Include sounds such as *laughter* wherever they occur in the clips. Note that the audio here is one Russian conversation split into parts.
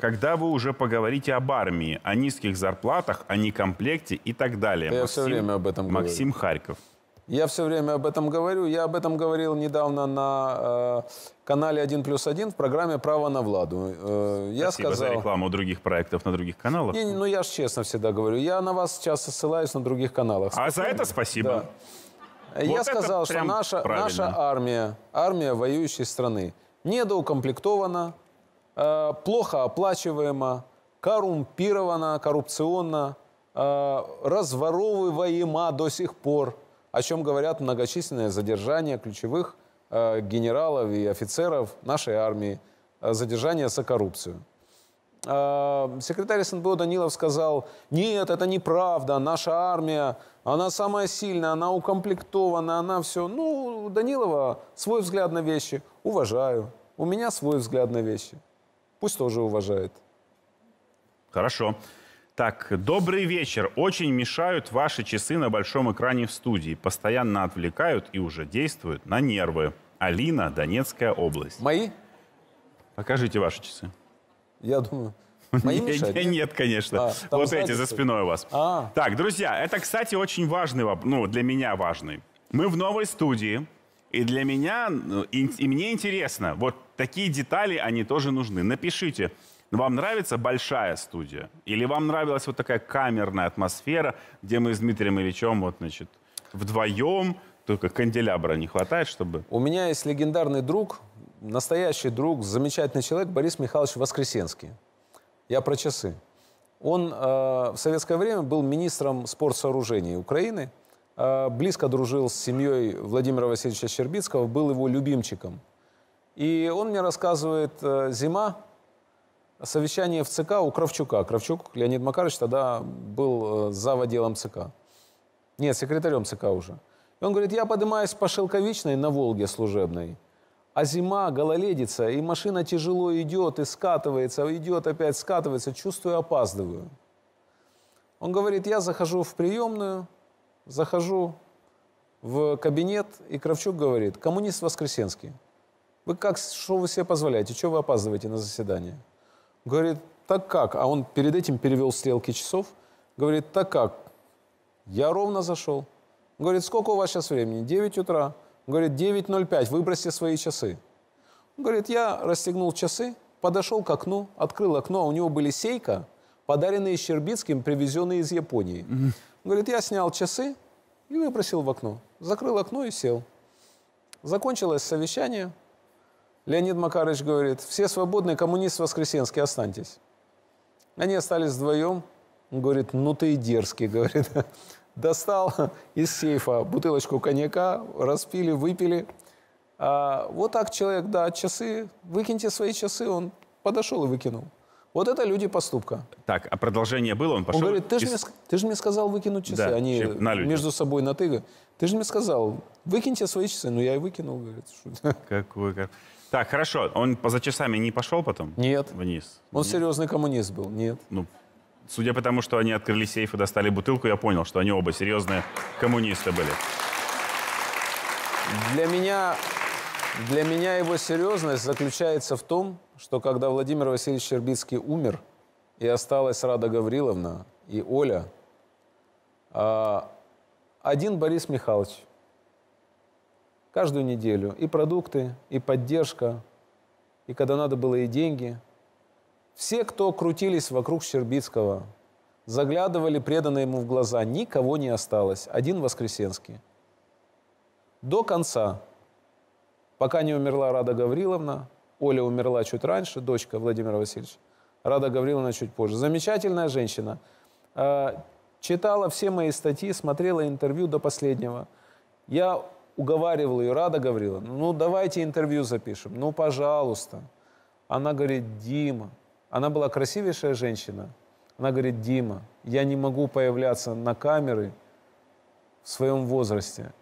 когда вы уже поговорите об армии, о низких зарплатах, о некомплекте и так далее. Я Максим, все время об этом говорю. Харьков. Я все время об этом говорю. Я об этом говорил недавно на э, канале 1 плюс 1 в программе «Право на Владу». Э, я Спасибо сказал... за рекламу других проектов на других каналах. Не, ну, я же честно всегда говорю. Я на вас часто ссылаюсь на других каналах. Спасибо. А за это спасибо. Да. Вот я сказал, что наша, наша армия, армия воюющей страны, недоукомплектована, Э, плохо оплачиваемо, коррумпировано, коррупционно, э, разворовываема до сих пор, о чем говорят многочисленные задержания ключевых э, генералов и офицеров нашей армии, задержания за коррупцию. секретарь СНБО Данилов сказал, нет, это неправда, наша армия, она самая сильная, она укомплектована, она все. Ну, Данилова свой взгляд на вещи уважаю, у меня свой взгляд на вещи – Пусть тоже уважает. Хорошо. Так, добрый вечер. Очень мешают ваши часы на большом экране в студии. Постоянно отвлекают и уже действуют на нервы. Алина, Донецкая область. Мои? Покажите ваши часы. Я думаю... *laughs* Мои мешают? Нет, нет, конечно. А, вот сзади, эти за спиной у вас. А. Так, друзья, это, кстати, очень важный вопрос, ну, для меня важный. Мы в новой студии, и для меня, ну, и, и мне интересно, вот Такие детали, они тоже нужны. Напишите, вам нравится большая студия? Или вам нравилась вот такая камерная атмосфера, где мы с Дмитрием Ильичем вот, значит, вдвоем, только канделябра не хватает, чтобы... У меня есть легендарный друг, настоящий друг, замечательный человек Борис Михайлович Воскресенский. Я про часы. Он э, в советское время был министром спортсооружений Украины, э, близко дружил с семьей Владимира Васильевича Щербицкого, был его любимчиком. И он мне рассказывает, э, зима, совещание в ЦК у Кравчука. Кравчук Леонид Макарович тогда был э, заводелом ЦК. Нет, секретарем ЦК уже. И он говорит, я поднимаюсь по Шелковичной на Волге служебной, а зима, гололедица, и машина тяжело идет, и скатывается, идет опять, скатывается, чувствую, опаздываю. Он говорит, я захожу в приемную, захожу в кабинет, и Кравчук говорит, коммунист Воскресенский. Вы как, что вы себе позволяете? Чего вы опаздываете на заседание? Говорит, так как? А он перед этим перевел стрелки часов. Говорит, так как? Я ровно зашел. Говорит, сколько у вас сейчас времени? 9 утра. Говорит, 9.05, выбросьте свои часы. Говорит, я расстегнул часы, подошел к окну, открыл окно, а у него были сейка, подаренные Щербицким, привезенные из Японии. Говорит, я снял часы и выбросил в окно. Закрыл окно и сел. Закончилось совещание, Леонид Макарович говорит, все свободные, коммунист Воскресенский, останьтесь. Они остались вдвоем. Он говорит, ну ты и дерзкий, *laughs* говорит. Достал из сейфа бутылочку коньяка, распили, выпили. А вот так человек, да, часы, выкиньте свои часы, он подошел и выкинул. Вот это люди поступка. Так, а продолжение было, он пошел... Он говорит, ты же, и... мне, ты же мне сказал выкинуть часы, да, они на между собой натыга. Ты же мне сказал, выкиньте свои часы, ну я и выкинул, говорит. *laughs* Какой, Так, хорошо, он за часами не пошел потом? Нет. Вниз? Он Нет. серьезный коммунист был, нет. Ну, судя по тому, что они открыли сейф и достали бутылку, я понял, что они оба серьезные коммунисты были. Для меня, для меня его серьезность заключается в том, что когда Владимир Васильевич Щербицкий умер, и осталась Рада Гавриловна и Оля, а, один Борис Михайлович каждую неделю и продукты, и поддержка, и когда надо было и деньги. Все, кто крутились вокруг Щербицкого, заглядывали преданно ему в глаза, никого не осталось, один Воскресенский. До конца, пока не умерла Рада Гавриловна, Оля умерла чуть раньше, дочка Владимира Васильевича. Рада Гавриловна чуть позже. Замечательная женщина. А, читала все мои статьи, смотрела интервью до последнего. Я уговаривал ее, Рада говорила, ну давайте интервью запишем, ну пожалуйста. Она говорит, Дима, она была красивейшая женщина, она говорит, Дима, я не могу появляться на камеры в своем возрасте.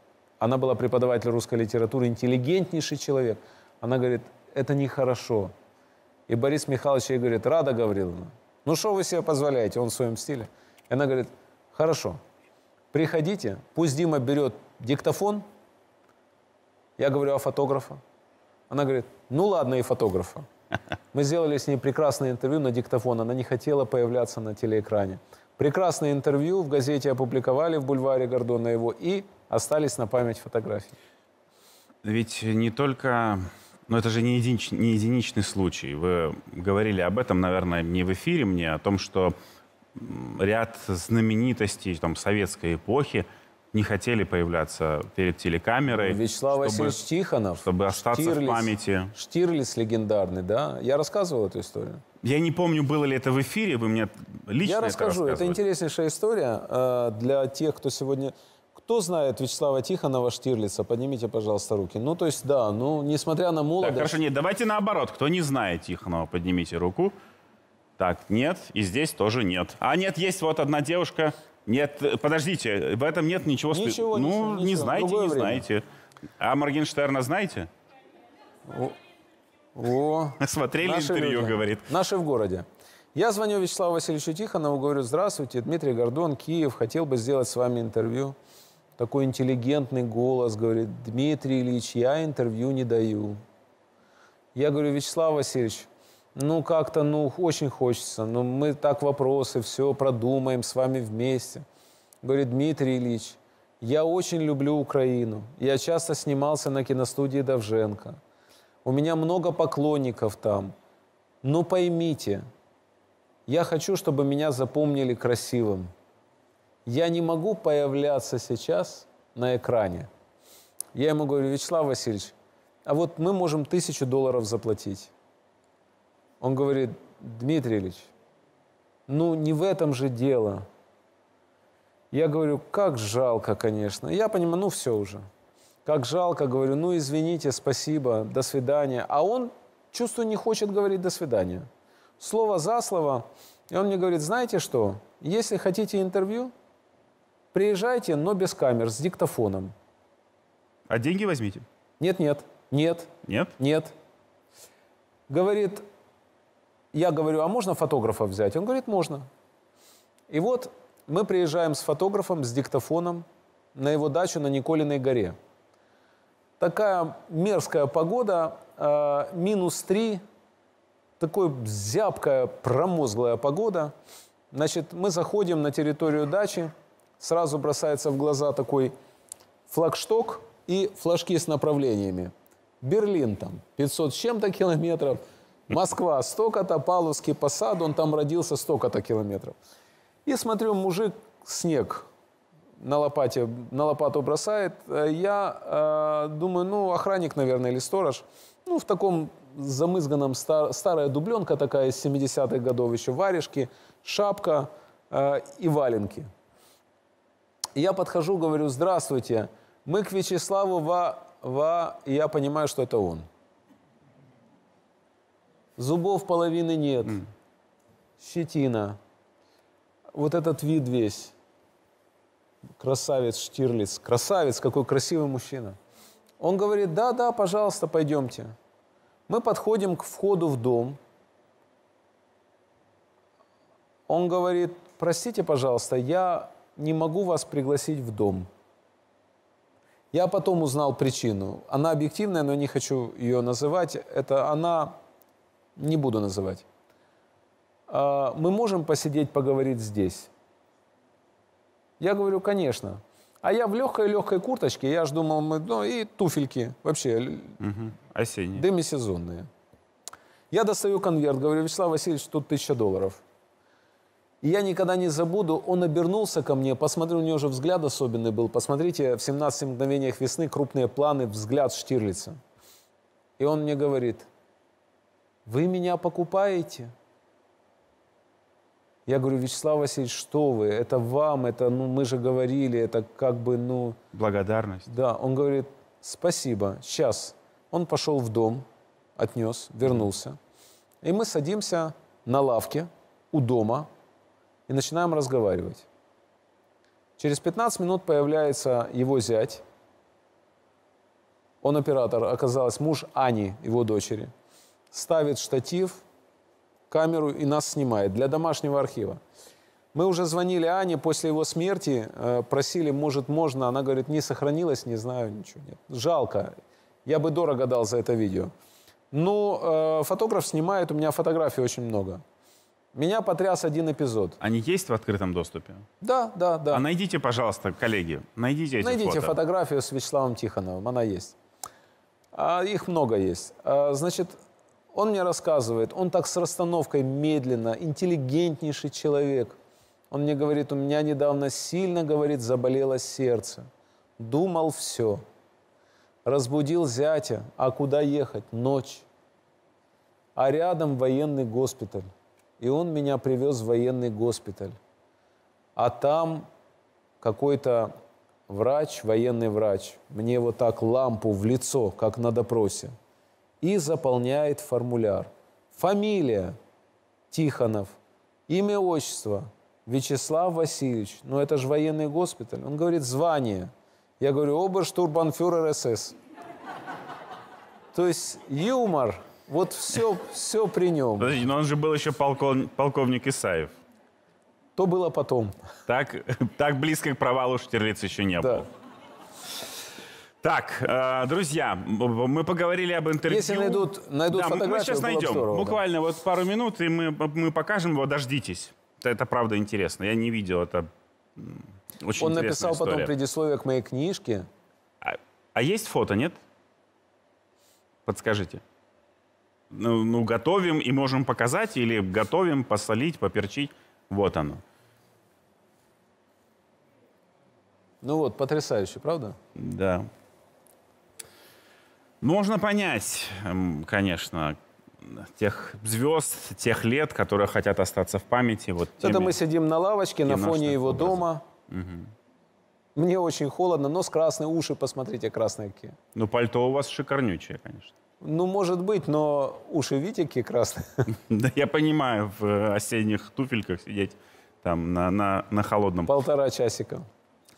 Она была преподаватель русской литературы, интеллигентнейший человек. Она говорит, это нехорошо. И Борис Михайлович ей говорит, Рада Гавриловна, ну что вы себе позволяете, он в своем стиле. И она говорит, хорошо, приходите, пусть Дима берет диктофон, я говорю о «А фотографа. Она говорит, ну ладно и фотографа. *laughs* Мы сделали с ней прекрасное интервью на диктофон, она не хотела появляться на телеэкране. Прекрасное интервью в газете опубликовали в бульваре Гордона его и остались на память фотографии. Ведь не только но это же не, единич, не единичный случай. Вы говорили об этом, наверное, не в эфире мне, о том, что ряд знаменитостей там, советской эпохи не хотели появляться перед телекамерой. Вячеслав чтобы, Васильевич Тихонов. Чтобы остаться Штирлиц, в памяти. Штирлиц легендарный, да? Я рассказывал эту историю. Я не помню, было ли это в эфире, вы мне лично Я расскажу, это, это интереснейшая история э, для тех, кто сегодня... Кто знает Вячеслава Тихонова, Штирлица, поднимите, пожалуйста, руки. Ну, то есть, да, ну, несмотря на молодость... Так, хорошо, нет, давайте наоборот. Кто не знает Тихонова, поднимите руку. Так, нет, и здесь тоже нет. А нет, есть вот одна девушка. Нет, подождите, в этом нет ничего... Ничего, Ну, ничего, не знаете, Другое не время. знаете. А Моргенштерна знаете? О, о. Смотрели Наши интервью, люди. говорит. Наши в городе. Я звоню Вячеславу Васильевичу Тихонову, говорю, здравствуйте, Дмитрий Гордон, Киев, хотел бы сделать с вами интервью такой интеллигентный голос, говорит, Дмитрий Ильич, я интервью не даю. Я говорю, Вячеслав Васильевич, ну как-то, ну очень хочется, но ну, мы так вопросы все продумаем с вами вместе. Говорит, Дмитрий Ильич, я очень люблю Украину. Я часто снимался на киностудии Давженко. У меня много поклонников там. Но ну, поймите, я хочу, чтобы меня запомнили красивым я не могу появляться сейчас на экране. Я ему говорю, Вячеслав Васильевич, а вот мы можем тысячу долларов заплатить. Он говорит, Дмитрий Ильич, ну не в этом же дело. Я говорю, как жалко, конечно. Я понимаю, ну все уже. Как жалко, говорю, ну извините, спасибо, до свидания. А он, чувствую, не хочет говорить до свидания. Слово за слово. И он мне говорит, знаете что, если хотите интервью, Приезжайте, но без камер, с диктофоном. А деньги возьмите? Нет, нет, нет. Нет? Нет. Говорит, я говорю, а можно фотографа взять? Он говорит, можно. И вот мы приезжаем с фотографом, с диктофоном на его дачу на Николиной горе. Такая мерзкая погода, э, минус 3, такой зябкая, промозглая погода. Значит, мы заходим на территорию дачи, сразу бросается в глаза такой флагшток и флажки с направлениями. Берлин там 500 с чем-то километров, Москва столько-то, Павловский посад, он там родился столько-то километров. И смотрю, мужик снег на лопате, на лопату бросает. Э, я э, думаю, ну, охранник, наверное, или сторож. Ну, в таком замызганном, стар, старая дубленка такая из 70-х годов еще, варежки, шапка э, и валенки – и я подхожу, говорю, здравствуйте, мы к Вячеславу Ва... Ва... И я понимаю, что это он. Зубов половины нет. Mm. Щетина. Вот этот вид весь. Красавец Штирлиц. Красавец, какой красивый мужчина. Он говорит, да, да, пожалуйста, пойдемте. Мы подходим к входу в дом. Он говорит, простите, пожалуйста, я не могу вас пригласить в дом. Я потом узнал причину. Она объективная, но не хочу ее называть. Это она, не буду называть. А, мы можем посидеть, поговорить здесь? Я говорю, конечно. А я в легкой-легкой курточке, я ж думал, мы, ну и туфельки вообще. Угу. Осенние. Демисезонные. Я достаю конверт, говорю, Вячеслав Васильевич, тут тысяча долларов. И я никогда не забуду, он обернулся ко мне, посмотрел, у него же взгляд особенный был. Посмотрите, в 17 мгновениях весны крупные планы, взгляд Штирлица. И он мне говорит, вы меня покупаете? Я говорю, Вячеслав Васильевич, что вы, это вам, это, ну, мы же говорили, это как бы, ну... Благодарность. Да, он говорит, спасибо, сейчас. Он пошел в дом, отнес, вернулся. И мы садимся на лавке у дома, и начинаем разговаривать. Через 15 минут появляется его зять. Он оператор, оказалось, муж Ани, его дочери. Ставит штатив, камеру и нас снимает для домашнего архива. Мы уже звонили Ане после его смерти, э, просили, может, можно. Она говорит, не сохранилось, не знаю, ничего нет. Жалко. Я бы дорого дал за это видео. Ну, э, фотограф снимает, у меня фотографий очень много. Меня потряс один эпизод. Они есть в открытом доступе? Да, да, да. А найдите, пожалуйста, коллеги, найдите эти Найдите фото. фотографию с Вячеславом Тихоновым, она есть. А, их много есть. А, значит, он мне рассказывает, он так с расстановкой медленно, интеллигентнейший человек. Он мне говорит, у меня недавно сильно, говорит, заболело сердце. Думал все. Разбудил зятя, а куда ехать? Ночь. А рядом военный госпиталь. И он меня привез в военный госпиталь. А там какой-то врач, военный врач, мне вот так лампу в лицо, как на допросе, и заполняет формуляр. Фамилия Тихонов, имя, отчество Вячеслав Васильевич. Ну, это же военный госпиталь. Он говорит, звание. Я говорю, оберштурбанфюрер СС. То есть юмор – вот все, все при нем. Подождите, но он же был еще полков... полковник Исаев. То было потом. Так, так близко к провалу Штирлиц еще не да. был. Так, э, друзья, мы поговорили об интервью. Если найдут, найдут да, фотографию, мы сейчас найдем. Здорово, Буквально да. вот пару минут, и мы, мы покажем его. Дождитесь. Это, это правда интересно. Я не видел это. Очень Он написал история. потом предисловие к моей книжке. А, а есть фото, нет? Подскажите. Ну, ну, готовим и можем показать, или готовим, посолить, поперчить. Вот оно. Ну вот, потрясающе, правда? Да. Можно понять, эм, конечно, тех звезд, тех лет, которые хотят остаться в памяти. Вот теми, Это мы сидим на лавочке на фоне его образом. дома. Угу. Мне очень холодно, но с красные уши, посмотрите, красные какие. Ну, пальто у вас шикарнючее, конечно. Ну, может быть, но уши Витики красные. *laughs* Да, я понимаю, в э, осенних туфельках сидеть там на, на, на холодном. Полтора часика.